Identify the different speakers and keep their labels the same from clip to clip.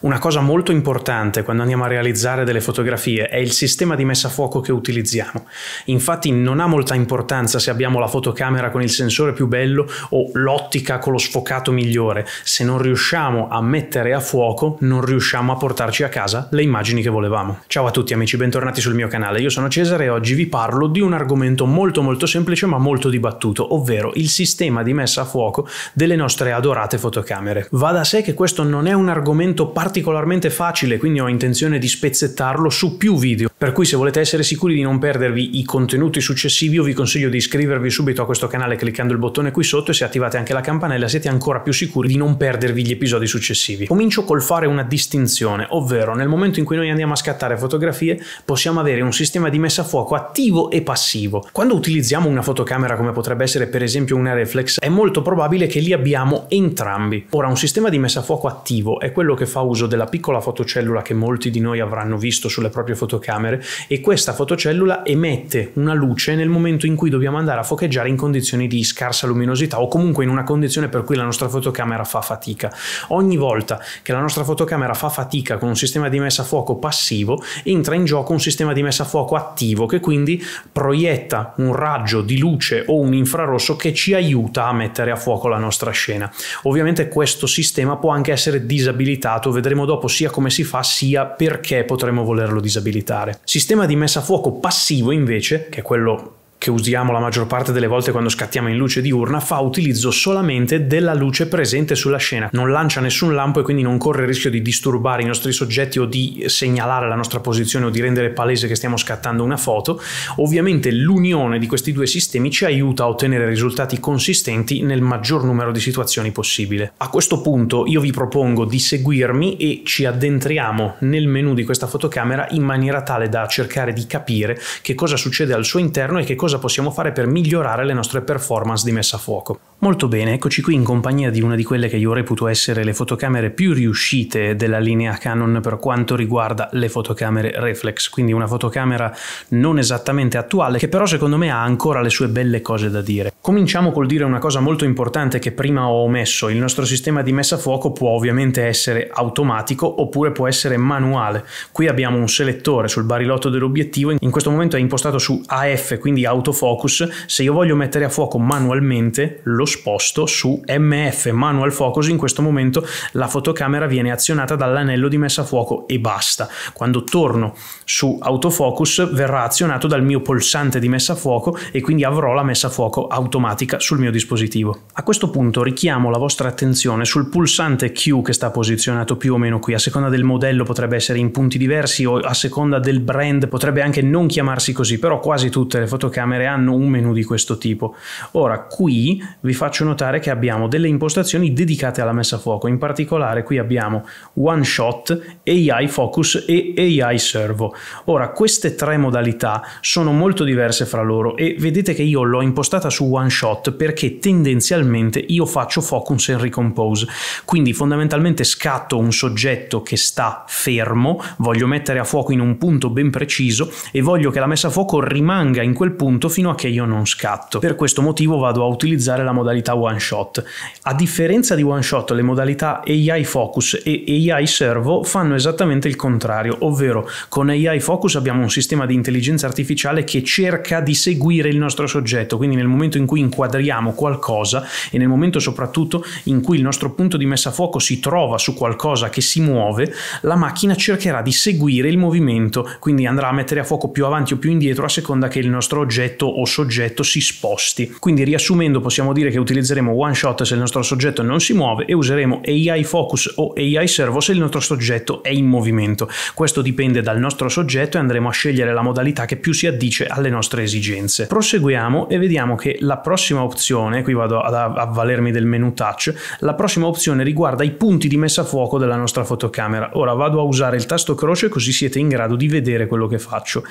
Speaker 1: Una cosa molto importante quando andiamo a realizzare delle fotografie è il sistema di messa a fuoco che utilizziamo. Infatti non ha molta importanza se abbiamo la fotocamera con il sensore più bello o l'ottica con lo sfocato migliore, se non riusciamo a mettere a fuoco non riusciamo a portarci a casa le immagini che volevamo. Ciao a tutti amici, bentornati sul mio canale, io sono Cesare e oggi vi parlo di un argomento molto molto semplice ma molto dibattuto, ovvero il sistema di messa a fuoco delle nostre adorate fotocamere. Va da sé che questo non è un argomento particolare particolarmente facile, quindi ho intenzione di spezzettarlo su più video, per cui se volete essere sicuri di non perdervi i contenuti successivi io vi consiglio di iscrivervi subito a questo canale cliccando il bottone qui sotto e se attivate anche la campanella siete ancora più sicuri di non perdervi gli episodi successivi. Comincio col fare una distinzione, ovvero nel momento in cui noi andiamo a scattare fotografie possiamo avere un sistema di messa a fuoco attivo e passivo. Quando utilizziamo una fotocamera come potrebbe essere per esempio una reflex è molto probabile che li abbiamo entrambi. Ora un sistema di messa a fuoco attivo è quello che fa usare uso della piccola fotocellula che molti di noi avranno visto sulle proprie fotocamere e questa fotocellula emette una luce nel momento in cui dobbiamo andare a focheggiare in condizioni di scarsa luminosità o comunque in una condizione per cui la nostra fotocamera fa fatica. Ogni volta che la nostra fotocamera fa fatica con un sistema di messa a fuoco passivo, entra in gioco un sistema di messa a fuoco attivo che quindi proietta un raggio di luce o un infrarosso che ci aiuta a mettere a fuoco la nostra scena. Ovviamente questo sistema può anche essere disabilitato vedendo vedremo dopo sia come si fa sia perché potremmo volerlo disabilitare. Sistema di messa a fuoco passivo invece, che è quello che usiamo la maggior parte delle volte quando scattiamo in luce diurna, fa utilizzo solamente della luce presente sulla scena. Non lancia nessun lampo e quindi non corre il rischio di disturbare i nostri soggetti o di segnalare la nostra posizione o di rendere palese che stiamo scattando una foto. Ovviamente l'unione di questi due sistemi ci aiuta a ottenere risultati consistenti nel maggior numero di situazioni possibile. A questo punto io vi propongo di seguirmi e ci addentriamo nel menu di questa fotocamera in maniera tale da cercare di capire che cosa succede al suo interno e che cosa cosa possiamo fare per migliorare le nostre performance di messa a fuoco. Molto bene, eccoci qui in compagnia di una di quelle che io reputo essere le fotocamere più riuscite della linea Canon per quanto riguarda le fotocamere reflex, quindi una fotocamera non esattamente attuale che però secondo me ha ancora le sue belle cose da dire. Cominciamo col dire una cosa molto importante che prima ho omesso, il nostro sistema di messa a fuoco può ovviamente essere automatico oppure può essere manuale. Qui abbiamo un selettore sul barilotto dell'obiettivo, in questo momento è impostato su AF, quindi autofocus, se io voglio mettere a fuoco manualmente lo sposto su MF manual focus in questo momento la fotocamera viene azionata dall'anello di messa a fuoco e basta. Quando torno su autofocus verrà azionato dal mio pulsante di messa a fuoco e quindi avrò la messa a fuoco automatica sul mio dispositivo. A questo punto richiamo la vostra attenzione sul pulsante Q che sta posizionato più o meno qui, a seconda del modello potrebbe essere in punti diversi o a seconda del brand potrebbe anche non chiamarsi così, però quasi tutte le fotocamere hanno un menu di questo tipo. Ora qui vi vi faccio notare che abbiamo delle impostazioni dedicate alla messa a fuoco, in particolare qui abbiamo One Shot, AI Focus e AI Servo. Ora queste tre modalità sono molto diverse fra loro e vedete che io l'ho impostata su One Shot perché tendenzialmente io faccio Focus and Recompose, quindi fondamentalmente scatto un soggetto che sta fermo, voglio mettere a fuoco in un punto ben preciso e voglio che la messa a fuoco rimanga in quel punto fino a che io non scatto. Per questo motivo vado a utilizzare la modalità modalità one shot. A differenza di one shot, le modalità AI Focus e AI Servo fanno esattamente il contrario, ovvero con AI Focus abbiamo un sistema di intelligenza artificiale che cerca di seguire il nostro soggetto, quindi nel momento in cui inquadriamo qualcosa e nel momento soprattutto in cui il nostro punto di messa a fuoco si trova su qualcosa che si muove, la macchina cercherà di seguire il movimento, quindi andrà a mettere a fuoco più avanti o più indietro a seconda che il nostro oggetto o soggetto si sposti. Quindi riassumendo possiamo dire che utilizzeremo one shot se il nostro soggetto non si muove e useremo AI focus o AI servo se il nostro soggetto è in movimento. Questo dipende dal nostro soggetto e andremo a scegliere la modalità che più si addice alle nostre esigenze. Proseguiamo e vediamo che la prossima opzione, qui vado ad avvalermi del menu touch, la prossima opzione riguarda i punti di messa a fuoco della nostra fotocamera. Ora vado a usare il tasto croce così siete in grado di vedere quello che faccio.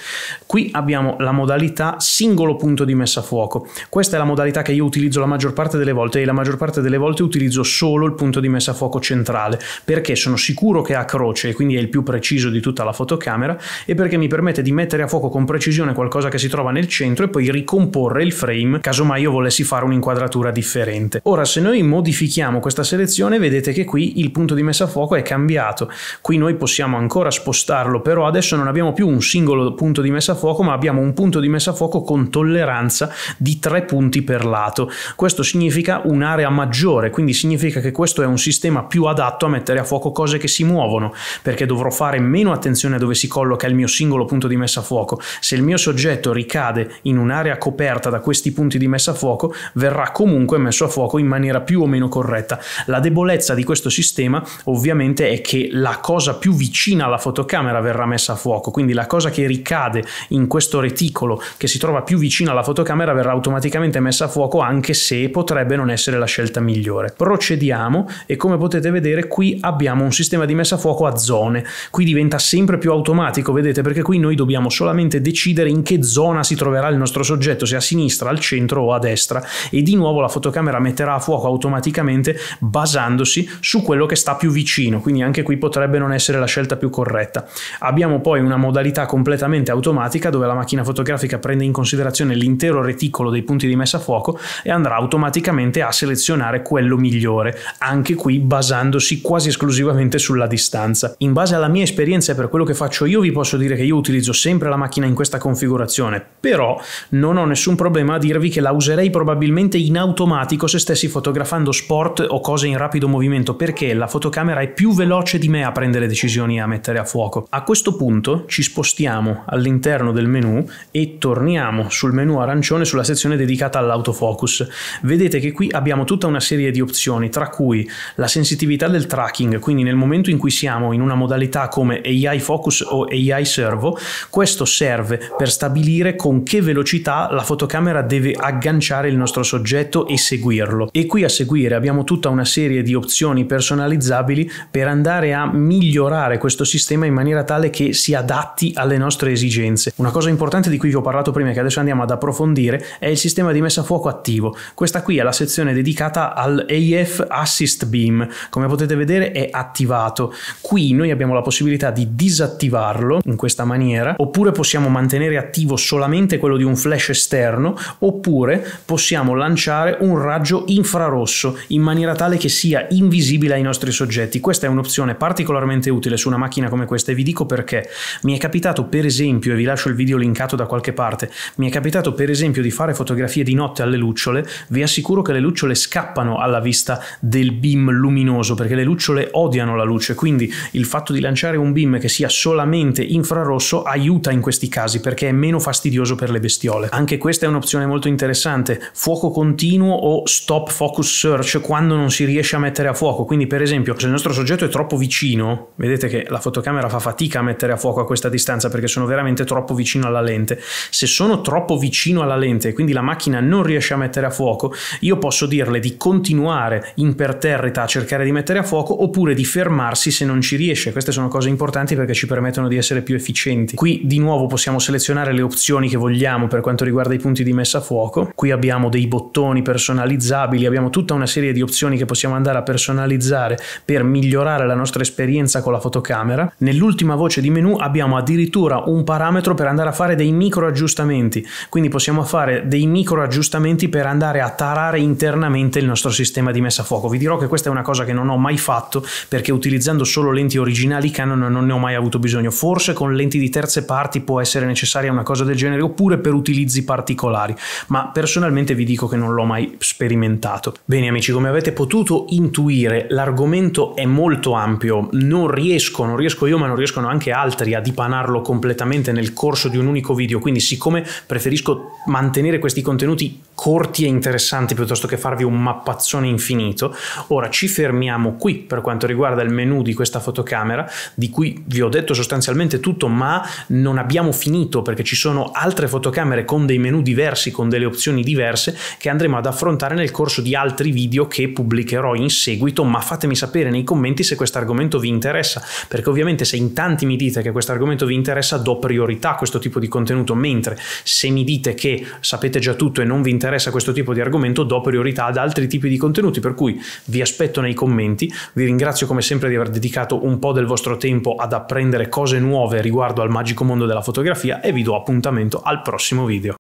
Speaker 1: Qui abbiamo la modalità singolo punto di messa a fuoco. Questa è la modalità che io utilizzo la maggior maggior parte delle volte e la maggior parte delle volte utilizzo solo il punto di messa a fuoco centrale perché sono sicuro che a croce e quindi è il più preciso di tutta la fotocamera e perché mi permette di mettere a fuoco con precisione qualcosa che si trova nel centro e poi ricomporre il frame caso mai io volessi fare un'inquadratura differente. Ora se noi modifichiamo questa selezione vedete che qui il punto di messa a fuoco è cambiato, qui noi possiamo ancora spostarlo però adesso non abbiamo più un singolo punto di messa a fuoco ma abbiamo un punto di messa a fuoco con tolleranza di tre punti per lato. Questo questo significa un'area maggiore, quindi significa che questo è un sistema più adatto a mettere a fuoco cose che si muovono, perché dovrò fare meno attenzione a dove si colloca il mio singolo punto di messa a fuoco. Se il mio soggetto ricade in un'area coperta da questi punti di messa a fuoco, verrà comunque messo a fuoco in maniera più o meno corretta. La debolezza di questo sistema ovviamente è che la cosa più vicina alla fotocamera verrà messa a fuoco, quindi la cosa che ricade in questo reticolo che si trova più vicina alla fotocamera verrà automaticamente messa a fuoco anche se potrebbe non essere la scelta migliore. Procediamo e come potete vedere qui abbiamo un sistema di messa a fuoco a zone, qui diventa sempre più automatico, vedete, perché qui noi dobbiamo solamente decidere in che zona si troverà il nostro soggetto, se a sinistra, al centro o a destra e di nuovo la fotocamera metterà a fuoco automaticamente basandosi su quello che sta più vicino, quindi anche qui potrebbe non essere la scelta più corretta. Abbiamo poi una modalità completamente automatica dove la macchina fotografica prende in considerazione l'intero reticolo dei punti di messa a fuoco e andrà automaticamente automaticamente a selezionare quello migliore, anche qui basandosi quasi esclusivamente sulla distanza. In base alla mia esperienza e per quello che faccio io vi posso dire che io utilizzo sempre la macchina in questa configurazione, però non ho nessun problema a dirvi che la userei probabilmente in automatico se stessi fotografando sport o cose in rapido movimento perché la fotocamera è più veloce di me a prendere decisioni e a mettere a fuoco. A questo punto ci spostiamo all'interno del menu e torniamo sul menu arancione sulla sezione dedicata all'autofocus vedete che qui abbiamo tutta una serie di opzioni, tra cui la sensitività del tracking, quindi nel momento in cui siamo in una modalità come AI Focus o AI Servo, questo serve per stabilire con che velocità la fotocamera deve agganciare il nostro soggetto e seguirlo. E qui a seguire abbiamo tutta una serie di opzioni personalizzabili per andare a migliorare questo sistema in maniera tale che si adatti alle nostre esigenze. Una cosa importante di cui vi ho parlato prima e che adesso andiamo ad approfondire è il sistema di messa a fuoco attivo. Questo questa qui è la sezione dedicata all'AF Assist Beam. Come potete vedere è attivato. Qui noi abbiamo la possibilità di disattivarlo in questa maniera, oppure possiamo mantenere attivo solamente quello di un flash esterno, oppure possiamo lanciare un raggio infrarosso in maniera tale che sia invisibile ai nostri soggetti. Questa è un'opzione particolarmente utile su una macchina come questa e vi dico perché. Mi è capitato per esempio, e vi lascio il video linkato da qualche parte, mi è capitato per esempio di fare fotografie di notte alle lucciole, vi assicuro che le lucciole scappano alla vista del beam luminoso perché le lucciole odiano la luce, quindi il fatto di lanciare un beam che sia solamente infrarosso aiuta in questi casi perché è meno fastidioso per le bestiole. Anche questa è un'opzione molto interessante, fuoco continuo o stop focus search quando non si riesce a mettere a fuoco, quindi per esempio se il nostro soggetto è troppo vicino, vedete che la fotocamera fa fatica a mettere a fuoco a questa distanza perché sono veramente troppo vicino alla lente, se sono troppo vicino alla lente e quindi la macchina non riesce a mettere a fuoco, io posso dirle di continuare imperterrita a cercare di mettere a fuoco oppure di fermarsi se non ci riesce. Queste sono cose importanti perché ci permettono di essere più efficienti. Qui di nuovo possiamo selezionare le opzioni che vogliamo per quanto riguarda i punti di messa a fuoco. Qui abbiamo dei bottoni personalizzabili, abbiamo tutta una serie di opzioni che possiamo andare a personalizzare per migliorare la nostra esperienza con la fotocamera. Nell'ultima voce di menu abbiamo addirittura un parametro per andare a fare dei micro aggiustamenti, quindi possiamo fare dei micro aggiustamenti per andare a tarare internamente il nostro sistema di messa a fuoco. Vi dirò che questa è una cosa che non ho mai fatto perché utilizzando solo lenti originali Canon non ne ho mai avuto bisogno. Forse con lenti di terze parti può essere necessaria una cosa del genere oppure per utilizzi particolari, ma personalmente vi dico che non l'ho mai sperimentato. Bene amici, come avete potuto intuire, l'argomento è molto ampio, non riesco, non riesco io, ma non riescono anche altri a dipanarlo completamente nel corso di un unico video, quindi siccome preferisco mantenere questi contenuti corti e interessanti, interessanti piuttosto che farvi un mappazzone infinito. Ora ci fermiamo qui per quanto riguarda il menu di questa fotocamera, di cui vi ho detto sostanzialmente tutto, ma non abbiamo finito perché ci sono altre fotocamere con dei menu diversi, con delle opzioni diverse che andremo ad affrontare nel corso di altri video che pubblicherò in seguito, ma fatemi sapere nei commenti se questo argomento vi interessa, perché ovviamente se in tanti mi dite che questo argomento vi interessa do priorità a questo tipo di contenuto, mentre se mi dite che sapete già tutto e non vi interessa questo tipo di argomento, argomento do priorità ad altri tipi di contenuti, per cui vi aspetto nei commenti, vi ringrazio come sempre di aver dedicato un po' del vostro tempo ad apprendere cose nuove riguardo al magico mondo della fotografia e vi do appuntamento al prossimo video.